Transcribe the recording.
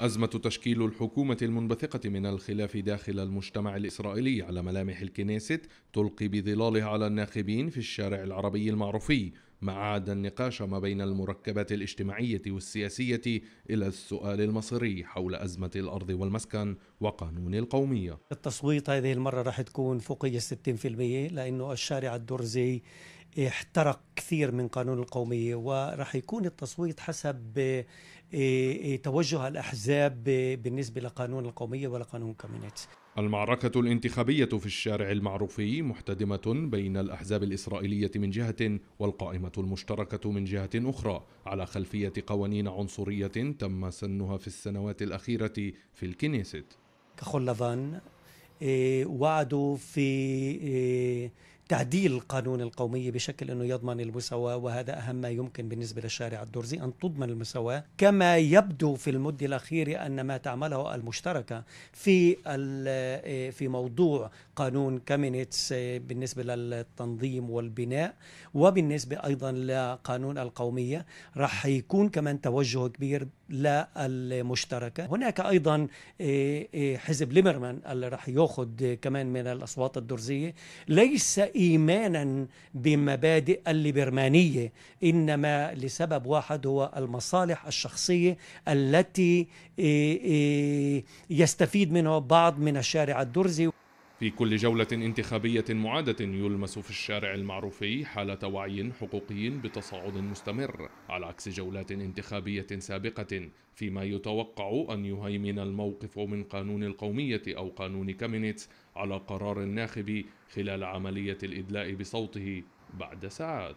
أزمة تشكيل الحكومة المنبثقة من الخلاف داخل المجتمع الإسرائيلي على ملامح الكنيست تلقي بظلالها على الناخبين في الشارع العربي المعروفي ما عاد النقاش ما بين المركبات الاجتماعية والسياسية إلى السؤال المصري حول أزمة الأرض والمسكن وقانون القومية التصويت هذه المرة راح تكون فوقية 60% لأنه الشارع الدرزي احترق كثير من قانون القومية وراح يكون التصويت حسب إيه، إيه، توجه الأحزاب بالنسبة لقانون القومية ولقانون كامينيتس المعركة الانتخابية في الشارع المعروفي محتدمة بين الأحزاب الإسرائيلية من جهة والقائمة المشتركة من جهة أخرى على خلفية قوانين عنصرية تم سنها في السنوات الأخيرة في الكنيست كخلفان إيه، وعدوا في إيه، تعديل القانون القومي بشكل انه يضمن المساواه وهذا اهم ما يمكن بالنسبه للشارع الدرزي ان تضمن المساواه كما يبدو في المده الاخيره ان ما تعمله المشتركه في في موضوع قانون كامينيتس بالنسبه للتنظيم والبناء وبالنسبه ايضا لقانون القوميه راح يكون كمان توجه كبير للمشتركه هناك ايضا إيه، إيه، حزب ليمرمان اللي راح ياخذ كمان من الاصوات الدرزيه ليس ايمانا بمبادئ الليبرمانيه انما لسبب واحد هو المصالح الشخصيه التي إيه، إيه، يستفيد منها بعض من الشارع الدرزي في كل جولة انتخابية معادة يلمس في الشارع المعروفي حالة وعي حقوقي بتصاعد مستمر على عكس جولات انتخابية سابقة فيما يتوقع أن يهيمن الموقف من قانون القومية أو قانون كامينيتس على قرار الناخب خلال عملية الإدلاء بصوته بعد ساعات.